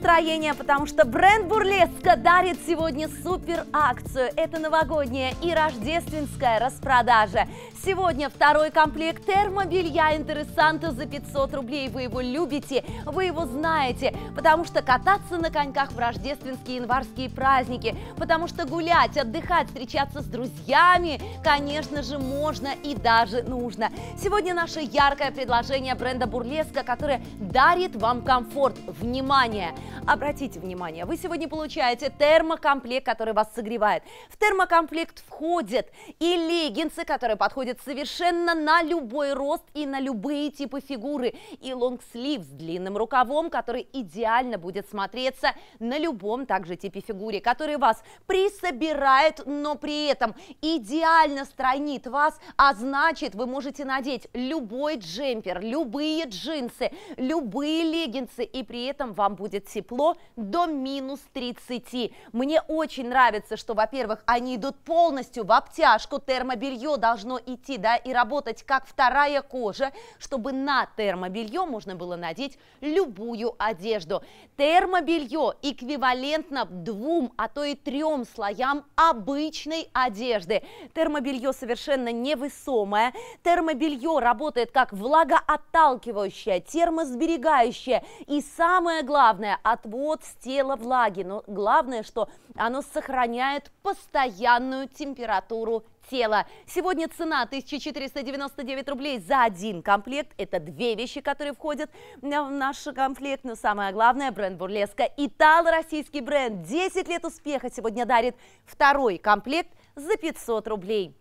настроение, потому что бренд Бурлеска дарит сегодня супер акцию. Это новогодняя и рождественская распродажа. Сегодня второй комплект термобелья Интересанта за 500 рублей. Вы его любите, вы его знаете, потому что кататься на коньках в рождественские январские праздники, потому что гулять, отдыхать, встречаться с друзьями, конечно же, можно и даже нужно. Сегодня наше яркое предложение бренда Бурлеска, которое дарит вам комфорт. Внимание! Обратите внимание, вы сегодня получаете термокомплект, который вас согревает. В термокомплект входят и леггинсы, которые подходят подходит совершенно на любой рост и на любые типы фигуры. И лонгслив с длинным рукавом, который идеально будет смотреться на любом также типе фигуры, который вас присобирает, но при этом идеально стройнит вас, а значит вы можете надеть любой джемпер, любые джинсы, любые леггинсы, и при этом вам будет тепло до минус 30. Мне очень нравится, что, во-первых, они идут полностью в обтяжку, термобелье должно идти идти, да, и работать как вторая кожа, чтобы на термобелье можно было надеть любую одежду. Термобелье эквивалентно двум, а то и трем слоям обычной одежды. Термобелье совершенно невысомое. Термобелье работает как влагоотталкивающее, термосберегающее и самое главное – отвод с тела влаги. Но главное, что оно сохраняет постоянную температуру тела. Сегодня цена 1499 рублей за один комплект. Это две вещи, которые входят в наш комплект. Но самое главное, бренд Бурлеска Итало-российский бренд. 10 лет успеха сегодня дарит второй комплект за 500 рублей.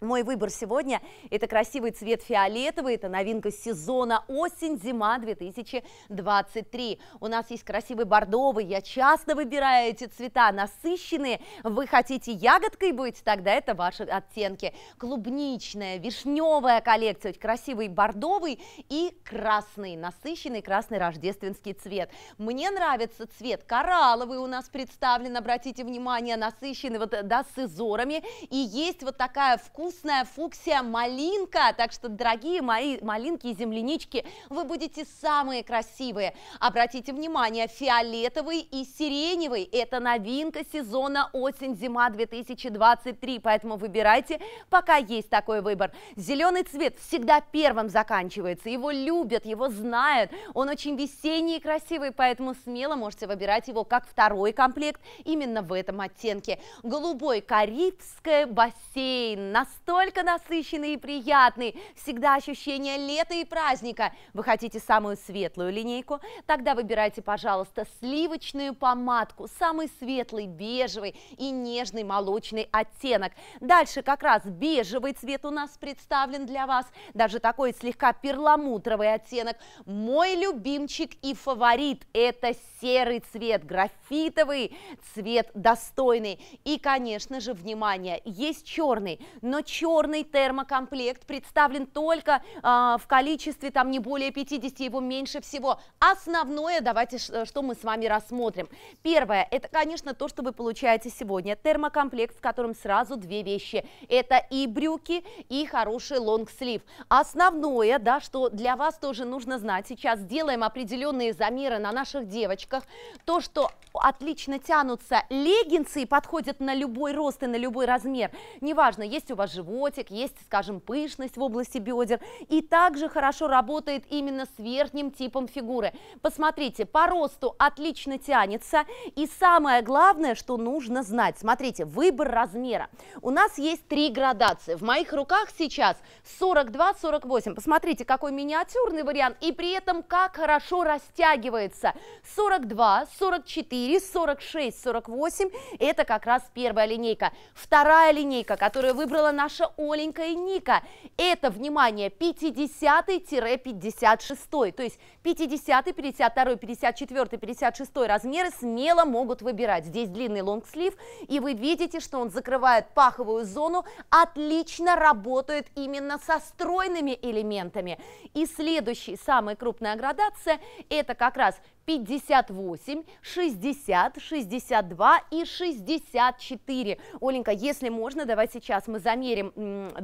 Мой выбор сегодня – это красивый цвет фиолетовый, это новинка сезона осень-зима 2023. У нас есть красивый бордовый, я часто выбираю эти цвета, насыщенные. Вы хотите ягодкой быть, тогда это ваши оттенки. Клубничная, вишневая коллекция, красивый бордовый и красный, насыщенный красный рождественский цвет. Мне нравится цвет коралловый у нас представлен, обратите внимание, насыщенный вот, э, да, с изорами. И есть вот такая вкусная вкусная фуксия малинка. Так что, дорогие мои малинки и землянички, вы будете самые красивые. Обратите внимание, фиолетовый и сиреневый – это новинка сезона осень-зима 2023, поэтому выбирайте, пока есть такой выбор. Зеленый цвет всегда первым заканчивается, его любят, его знают, он очень весенний и красивый, поэтому смело можете выбирать его как второй комплект именно в этом оттенке. Голубой карибское бассейн, насыщенный настолько насыщенный и приятный. Всегда ощущение лета и праздника. Вы хотите самую светлую линейку? Тогда выбирайте, пожалуйста, сливочную помадку, самый светлый бежевый и нежный молочный оттенок. Дальше как раз бежевый цвет у нас представлен для вас, даже такой слегка перламутровый оттенок. Мой любимчик и фаворит – это серый цвет, графитовый цвет достойный. И, конечно же, внимание, есть черный, но черный термокомплект представлен только а, в количестве там не более 50, его меньше всего. Основное, давайте, что мы с вами рассмотрим. Первое, это, конечно, то, что вы получаете сегодня. Термокомплект, в котором сразу две вещи. Это и брюки, и хороший лонгслив. Основное, да, что для вас тоже нужно знать. Сейчас делаем определенные замеры на наших девочках. То, что отлично тянутся леггинсы и подходят на любой рост и на любой размер. Неважно, есть у вас животик, есть, скажем, пышность в области бедер. И также хорошо работает именно с верхним типом фигуры. Посмотрите, по росту отлично тянется. И самое главное, что нужно знать, смотрите, выбор размера. У нас есть три градации. В моих руках сейчас 42-48. Посмотрите, какой миниатюрный вариант. И при этом как хорошо растягивается. 42, 44, 46, 48. Это как раз первая линейка. Вторая линейка, которую выбрала на наша Оленька и Ника. Это, внимание, 50-56, то есть 50, й 52, й 54, й 56 й размеры смело могут выбирать. Здесь длинный лонгслив, и вы видите, что он закрывает паховую зону, отлично работает именно со стройными элементами. И следующий, самая крупная градация, это как раз 58, 60, 62 и 64. Оленька, если можно, давай сейчас мы замерим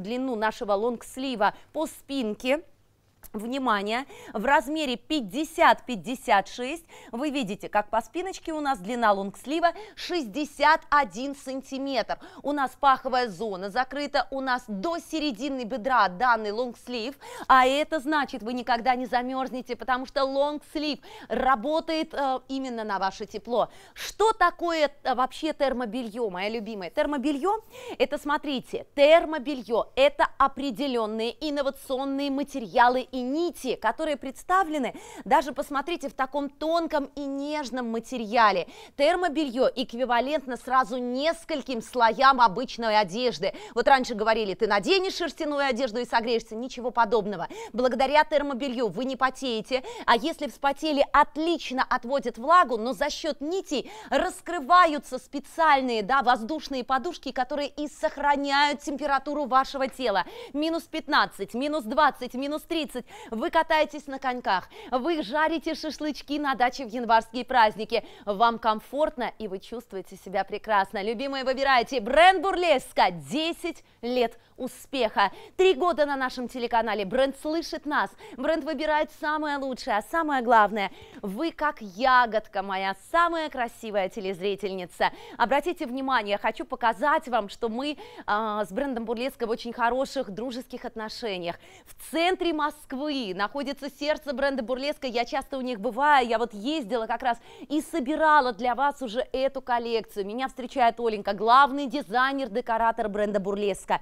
длину нашего лонгслива по спинке. Внимание, в размере 50-56 вы видите, как по спиночке у нас длина лонгслива 61 сантиметр. У нас паховая зона закрыта, у нас до середины бедра данный лонгслив, а это значит, вы никогда не замерзнете, потому что лонгслив работает э, именно на ваше тепло. Что такое э, вообще термобелье, моя любимая? Термобелье, это смотрите, термобелье, это определенные инновационные материалы и нити, которые представлены, даже посмотрите, в таком тонком и нежном материале. Термобелье эквивалентно сразу нескольким слоям обычной одежды. Вот раньше говорили, ты наденешь шерстяную одежду и согреешься, ничего подобного. Благодаря термобелью вы не потеете, а если вспотели, отлично отводит влагу, но за счет нитей раскрываются специальные да, воздушные подушки, которые и сохраняют температуру вашего тела. Минус 15, минус 20, минус 30, месяц вы катаетесь на коньках, вы жарите шашлычки на даче в январские праздники. Вам комфортно и вы чувствуете себя прекрасно. Любимые выбирайте бренд Бурлеска 10 лет успеха. Три года на нашем телеканале. Бренд слышит нас. Бренд выбирает самое лучшее. А самое главное, вы как ягодка моя, самая красивая телезрительница. Обратите внимание, хочу показать вам, что мы э, с брендом Бурлеска в очень хороших дружеских отношениях. В центре Москвы Москвы находится сердце бренда Бурлеска. Я часто у них бываю, я вот ездила как раз и собирала для вас уже эту коллекцию. Меня встречает Оленька, главный дизайнер-декоратор бренда Бурлеска.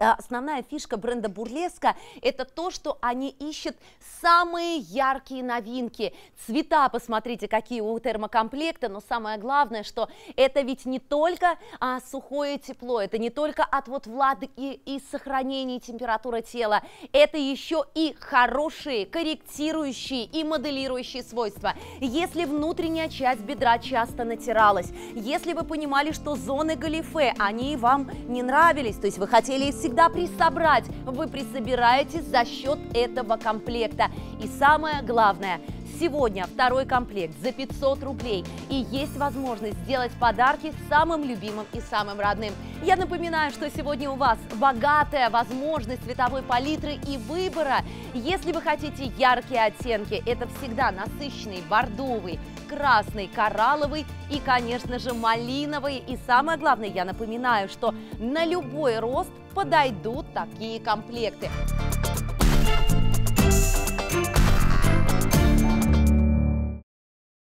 А основная фишка бренда Бурлеска – это то, что они ищут самые яркие новинки. Цвета, посмотрите, какие у термокомплекта, но самое главное, что это ведь не только а, сухое тепло, это не только отвод влаги и, сохранение температуры тела, это еще и хорошие корректирующие и моделирующие свойства. Если внутренняя часть бедра часто натиралась, если вы понимали, что зоны галифе, они вам не нравились, то есть вы хотели их всегда присобрать, вы присобираете за счет этого комплекта. И самое главное – Сегодня второй комплект за 500 рублей. И есть возможность сделать подарки самым любимым и самым родным. Я напоминаю, что сегодня у вас богатая возможность цветовой палитры и выбора. Если вы хотите яркие оттенки, это всегда насыщенный бордовый, красный, коралловый и, конечно же, малиновый. И самое главное, я напоминаю, что на любой рост подойдут такие комплекты.